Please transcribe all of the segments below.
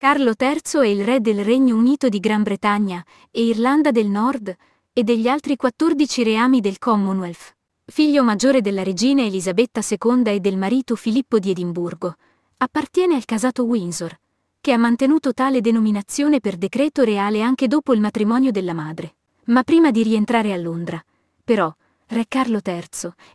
Carlo III è il re del Regno Unito di Gran Bretagna e Irlanda del Nord e degli altri 14 reami del Commonwealth, figlio maggiore della regina Elisabetta II e del marito Filippo di Edimburgo. Appartiene al casato Windsor, che ha mantenuto tale denominazione per decreto reale anche dopo il matrimonio della madre. Ma prima di rientrare a Londra, però, re Carlo III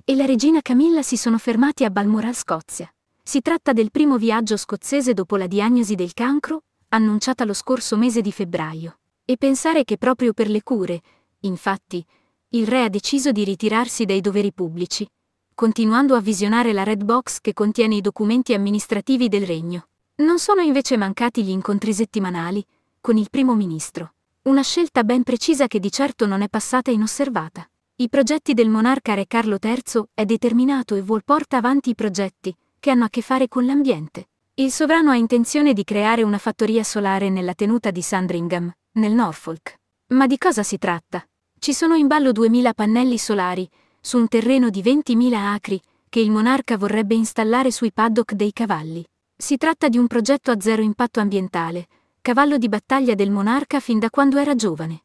e la regina Camilla si sono fermati a Balmoral, Scozia. Si tratta del primo viaggio scozzese dopo la diagnosi del cancro, annunciata lo scorso mese di febbraio. E pensare che proprio per le cure, infatti, il re ha deciso di ritirarsi dai doveri pubblici, continuando a visionare la red box che contiene i documenti amministrativi del regno. Non sono invece mancati gli incontri settimanali con il primo ministro, una scelta ben precisa che di certo non è passata inosservata. I progetti del monarca Re Carlo III è determinato e vuol porta avanti i progetti, che hanno a che fare con l'ambiente. Il sovrano ha intenzione di creare una fattoria solare nella tenuta di Sandringham, nel Norfolk. Ma di cosa si tratta? Ci sono in ballo 2000 pannelli solari, su un terreno di 20.000 acri, che il monarca vorrebbe installare sui paddock dei cavalli. Si tratta di un progetto a zero impatto ambientale, cavallo di battaglia del monarca fin da quando era giovane.